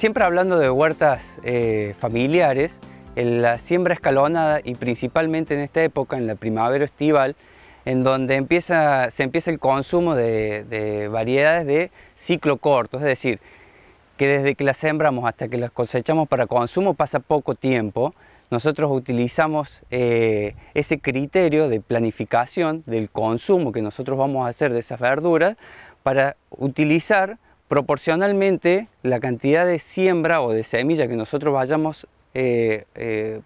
Siempre hablando de huertas eh, familiares, en la siembra escalonada y principalmente en esta época, en la primavera estival, en donde se empieza el consumo de, variedades de ciclo corto, es decir, que desde que las sembramos hasta que las cosechamos para consumo pasa poco tiempo. Nosotros utilizamos eh, ese criterio de planificación del consumo que nosotros vamos a hacer de esas verduras para utilizar proporcionalmente la cantidad de siembra o de semilla que nosotros vayamos eh, eh,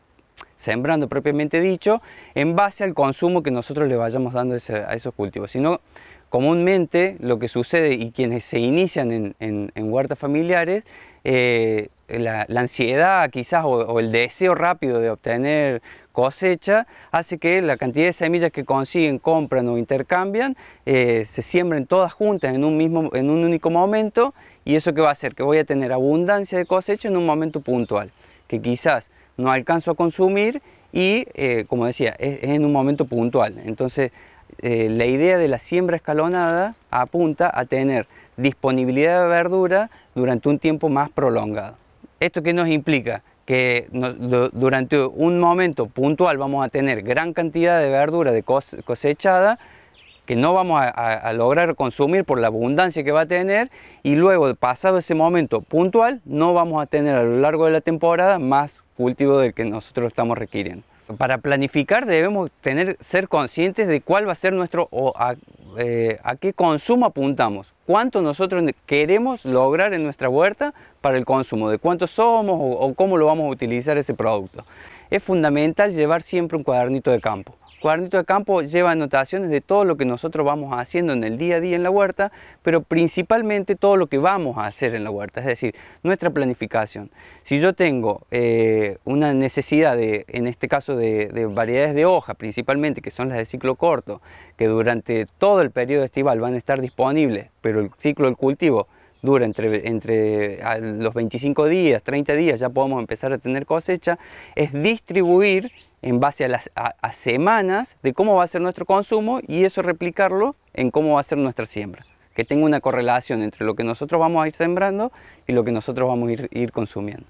sembrando propiamente dicho, en base al consumo que nosotros le vayamos dando a esos cultivos. Sino comúnmente lo que sucede y quienes se inician en, huertas familiares eh, la, ansiedad quizás o, el deseo rápido de obtener cosecha hace que la cantidad de semillas que consiguen, compran o intercambian eh, se siembren todas juntas en un, mismo, en un único momento y eso que va a hacer que voy a tener abundancia de cosecha en un momento puntual que quizás no alcanzo a consumir y eh, como decía es, en un momento puntual entonces eh, la idea de la siembra escalonada apunta a tener disponibilidad de verdura durante un tiempo más prolongado. ¿Esto qué nos implica? Que durante un momento puntual vamos a tener gran cantidad de verdura de cosechada que no vamos a, lograr consumir por la abundancia que va a tener y luego pasado ese momento puntual no vamos a tener a lo largo de la temporada más cultivo del que nosotros estamos requiriendo. Para planificar debemos tener, ser conscientes de cuál va a ser nuestro eh, a qué consumo apuntamos cuánto nosotros queremos lograr en nuestra huerta para el consumo, de cuánto somos o, cómo lo vamos a utilizar ese producto es fundamental llevar siempre un cuadernito de campo. cuadernito de campo lleva anotaciones de todo lo que nosotros vamos haciendo en el día a día en la huerta, pero principalmente todo lo que vamos a hacer en la huerta, es decir, nuestra planificación. Si yo tengo eh, una necesidad, de, en este caso de, de variedades de hoja principalmente, que son las de ciclo corto, que durante todo el periodo estival van a estar disponibles, pero el ciclo del cultivo dura entre, los 25 días, 30 días, ya podemos empezar a tener cosecha, es distribuir en base a las semanas de cómo va a ser nuestro consumo y eso replicarlo en cómo va a ser nuestra siembra que tenga una correlación entre lo que nosotros vamos a ir sembrando y lo que nosotros vamos a ir, ir consumiendo.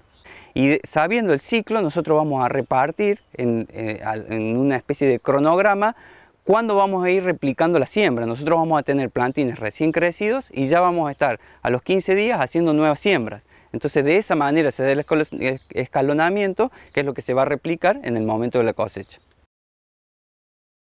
Y sabiendo el ciclo, nosotros vamos a repartir en, eh, en, una especie de cronograma ¿Cuándo vamos a ir replicando la siembra? Nosotros vamos a tener plantines recién crecidos y ya vamos a estar a los 15 días haciendo nuevas siembras. Entonces de esa manera se da el escalonamiento, que es lo que se va a replicar en el momento de la cosecha.